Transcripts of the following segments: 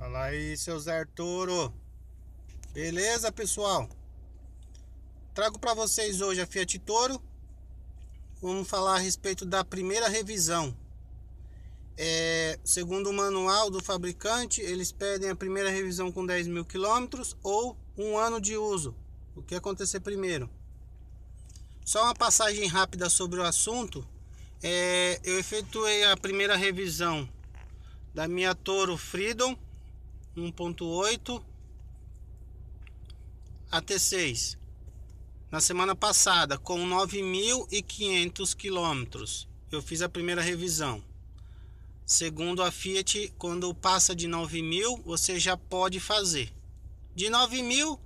Fala aí, seu Zé Arturo. Beleza, pessoal? Trago para vocês hoje a Fiat Toro. Vamos falar a respeito da primeira revisão. É, segundo o manual do fabricante, eles pedem a primeira revisão com 10 mil quilômetros ou um ano de uso. O que acontecer primeiro? Só uma passagem rápida sobre o assunto. É, eu efetuei a primeira revisão da minha Toro Freedom 1.8 at 6 na semana passada com 9.500 quilômetros. Eu fiz a primeira revisão. Segundo a Fiat, quando passa de 9.000, você já pode fazer. De 9.000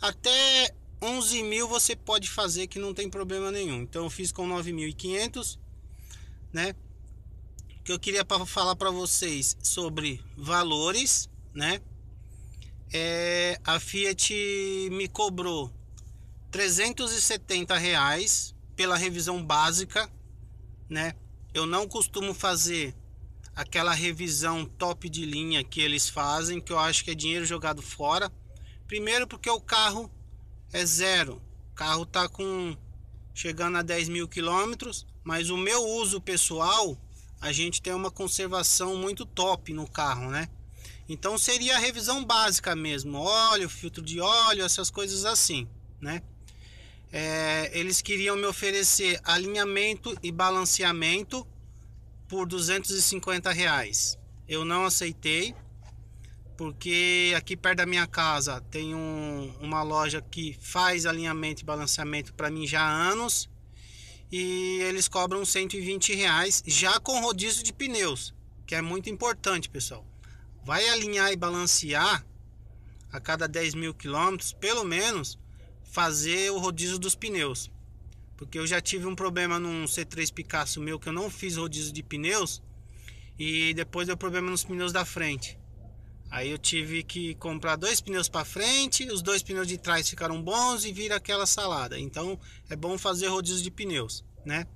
até 11.000 você pode fazer que não tem problema nenhum. Então eu fiz com 9.500, né? Que eu queria falar para vocês sobre valores né? É, a Fiat me cobrou 370 reais pela revisão básica, né? Eu não costumo fazer aquela revisão top de linha que eles fazem, que eu acho que é dinheiro jogado fora. Primeiro porque o carro é zero, o carro tá com chegando a 10 mil quilômetros, mas o meu uso pessoal, a gente tem uma conservação muito top no carro, né? Então seria a revisão básica mesmo, óleo, filtro de óleo, essas coisas assim, né? É, eles queriam me oferecer alinhamento e balanceamento por 250 reais. Eu não aceitei, porque aqui perto da minha casa tem um, uma loja que faz alinhamento e balanceamento para mim já há anos e eles cobram 120 reais já com rodízio de pneus, que é muito importante, pessoal vai alinhar e balancear a cada 10 mil quilômetros, pelo menos fazer o rodízio dos pneus. Porque eu já tive um problema num C3 Picasso meu que eu não fiz rodízio de pneus e depois deu problema nos pneus da frente. Aí eu tive que comprar dois pneus para frente, os dois pneus de trás ficaram bons e vira aquela salada. Então é bom fazer rodízio de pneus, né?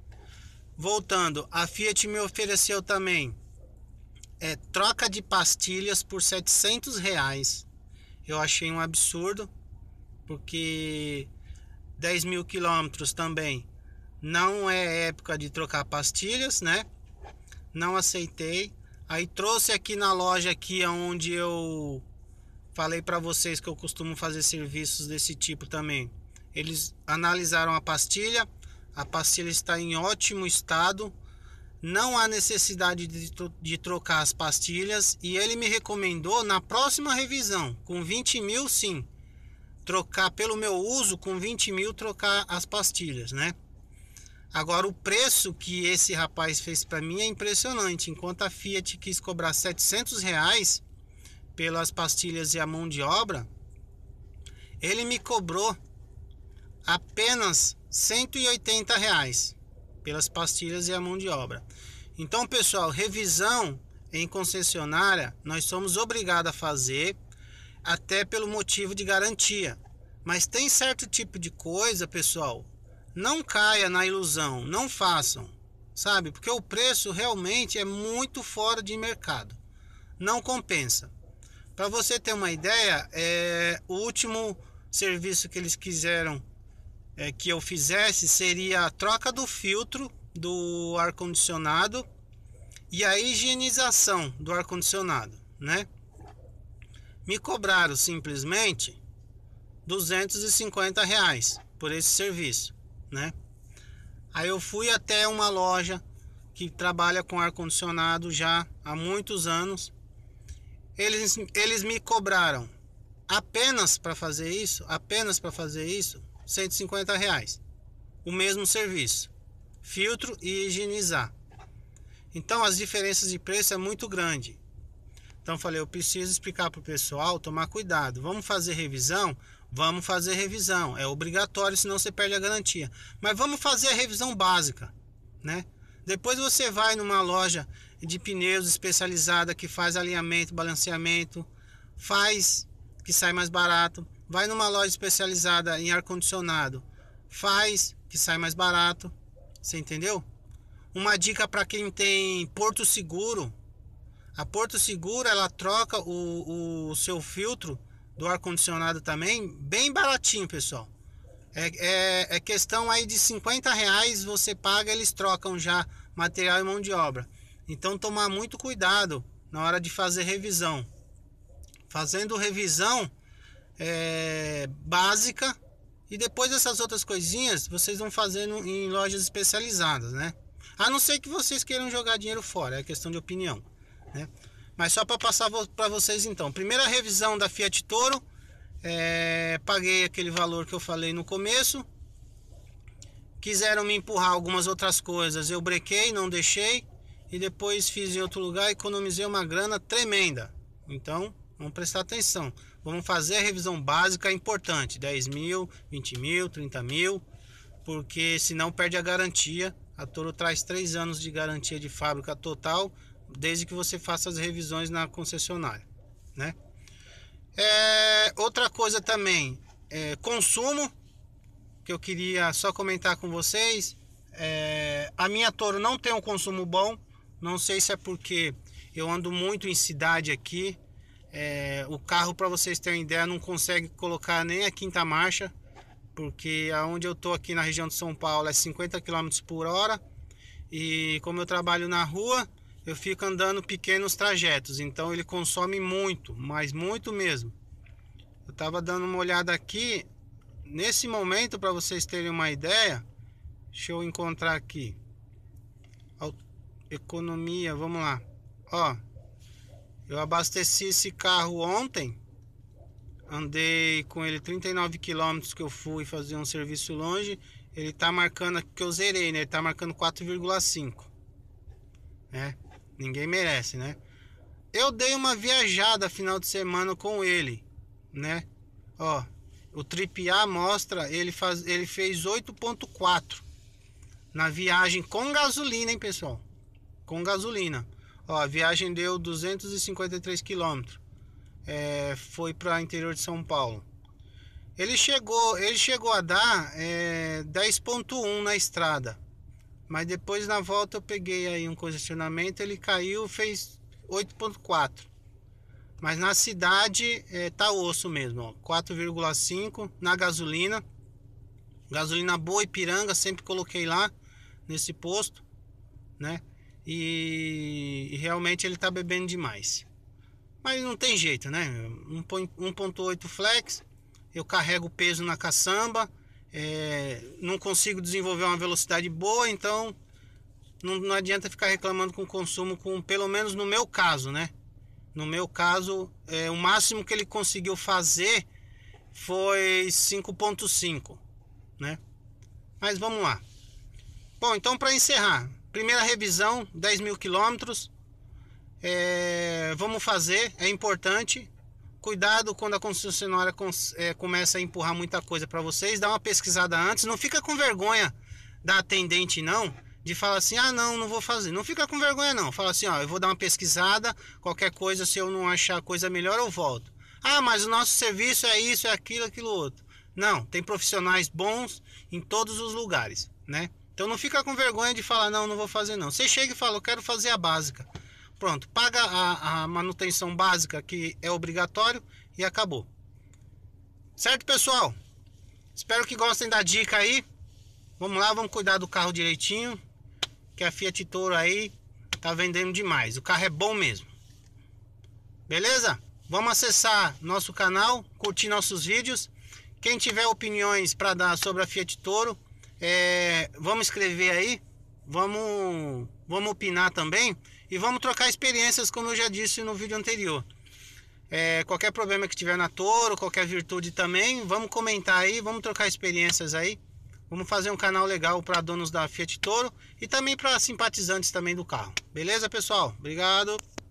Voltando, a Fiat me ofereceu também é troca de pastilhas por 700 reais. Eu achei um absurdo, porque 10 mil quilômetros também não é época de trocar pastilhas, né? Não aceitei. Aí trouxe aqui na loja aqui onde eu falei para vocês que eu costumo fazer serviços desse tipo também. Eles analisaram a pastilha, a pastilha está em ótimo estado, não há necessidade de, de, trocar as pastilhas e ele me recomendou na próxima revisão, com 20 mil sim, trocar pelo meu uso, com 20 mil trocar as pastilhas, né? Agora o preço que esse rapaz fez para mim é impressionante, enquanto a Fiat quis cobrar 700 reais pelas pastilhas e a mão de obra, ele me cobrou apenas 180 reais pelas pastilhas e a mão de obra. Então, pessoal, revisão em concessionária nós somos obrigados a fazer até pelo motivo de garantia. Mas tem certo tipo de coisa, pessoal, não caia na ilusão, não façam, sabe? Porque o preço realmente é muito fora de mercado, não compensa. Para você ter uma ideia, é, o último serviço que eles quiseram é, que eu fizesse seria a troca do filtro do ar-condicionado e a higienização do ar-condicionado, né? Me cobraram simplesmente 250 reais por esse serviço, né? Aí eu fui até uma loja que trabalha com ar-condicionado já há muitos anos. Eles, eles me cobraram apenas para fazer isso, apenas para fazer isso, 150 reais. O mesmo serviço, filtro e higienizar. Então as diferenças de preço é muito grande. Então falei, eu preciso explicar para o pessoal tomar cuidado. Vamos fazer revisão? Vamos fazer revisão. É obrigatório, senão você perde a garantia. Mas vamos fazer a revisão básica, né? Depois você vai numa loja de pneus especializada que faz alinhamento, balanceamento, faz que sai mais barato vai numa loja especializada em ar-condicionado, faz que sai mais barato. Você entendeu? Uma dica para quem tem Porto Seguro. A Porto Seguro ela troca o, o seu filtro do ar-condicionado também, bem baratinho, pessoal. É, é, é, questão aí de 50 reais você paga, eles trocam já material e mão de obra. Então tomar muito cuidado na hora de fazer revisão. Fazendo revisão, é, básica e depois essas outras coisinhas vocês vão fazendo em lojas especializadas, né? A não ser que vocês queiram jogar dinheiro fora, é questão de opinião, né? Mas só para passar para vocês então. Primeira revisão da Fiat Toro, é, paguei aquele valor que eu falei no começo. Quiseram me empurrar algumas outras coisas, eu brequei, não deixei e depois fiz em outro lugar, economizei uma grana tremenda. Então, vamos prestar atenção. Vamos fazer a revisão básica importante, 10 mil, 20 mil, 30 mil, porque senão perde a garantia. A Toro traz 3 anos de garantia de fábrica total, desde que você faça as revisões na concessionária, né? É, outra coisa também, é, consumo, que eu queria só comentar com vocês. É, a minha Toro não tem um consumo bom, não sei se é porque eu ando muito em cidade aqui, é, o carro, para vocês terem ideia, não consegue colocar nem a quinta marcha, porque aonde eu tô aqui na região de São Paulo é 50 km por hora e como eu trabalho na rua, eu fico andando pequenos trajetos, então ele consome muito, mas muito mesmo. Eu tava dando uma olhada aqui, nesse momento para vocês terem uma ideia, deixa eu encontrar aqui. Economia, vamos lá. Ó, eu abasteci esse carro ontem. Andei com ele 39 quilômetros que eu fui fazer um serviço longe. Ele tá marcando aqui que eu zerei, né? Ele tá marcando 4,5. Né? Ninguém merece, né? Eu dei uma viajada final de semana com ele, né? Ó, o Trip A mostra, ele, faz, ele fez 8.4 na viagem com gasolina, hein, pessoal? Com gasolina. Ó, a viagem deu 253 quilômetros. É, foi para o interior de São Paulo. Ele chegou, ele chegou a dar é, 10.1 na estrada. Mas depois na volta eu peguei aí um congestionamento, ele caiu, fez 8.4. Mas na cidade é, tá osso mesmo, 4,5 na gasolina. Gasolina boa Ipiranga, sempre coloquei lá nesse posto, né? e, e realmente ele está bebendo demais. Mas não tem jeito, né? 1.8 flex, eu carrego peso na caçamba, é, não consigo desenvolver uma velocidade boa, então não, não adianta ficar reclamando com o consumo, com, pelo menos no meu caso, né? No meu caso, é, o máximo que ele conseguiu fazer foi 5.5, né? Mas vamos lá. Bom, então para encerrar, Primeira revisão, 10 mil quilômetros. É, vamos fazer, é importante. Cuidado quando a concessionária é, começa a empurrar muita coisa para vocês. Dá uma pesquisada antes. Não fica com vergonha da atendente, não. De falar assim, ah não, não vou fazer. Não fica com vergonha não. Fala assim, ó, eu vou dar uma pesquisada. Qualquer coisa, se eu não achar coisa melhor, eu volto. Ah, mas o nosso serviço é isso, é aquilo, aquilo outro. Não, tem profissionais bons em todos os lugares, né? Então não fica com vergonha de falar, não, não vou fazer não. Você chega e fala, eu quero fazer a básica. Pronto, paga a, a manutenção básica que é obrigatório e acabou. Certo, pessoal? Espero que gostem da dica aí. Vamos lá, vamos cuidar do carro direitinho. Que a Fiat Toro aí tá vendendo demais. O carro é bom mesmo. Beleza? Vamos acessar nosso canal, curtir nossos vídeos. Quem tiver opiniões para dar sobre a Fiat Toro, é, vamos escrever aí, vamos, vamos opinar também e vamos trocar experiências, como eu já disse no vídeo anterior. É, qualquer problema que tiver na Toro, qualquer virtude também, vamos comentar aí, vamos trocar experiências aí. Vamos fazer um canal legal para donos da Fiat Toro e também para simpatizantes também do carro. Beleza, pessoal? Obrigado.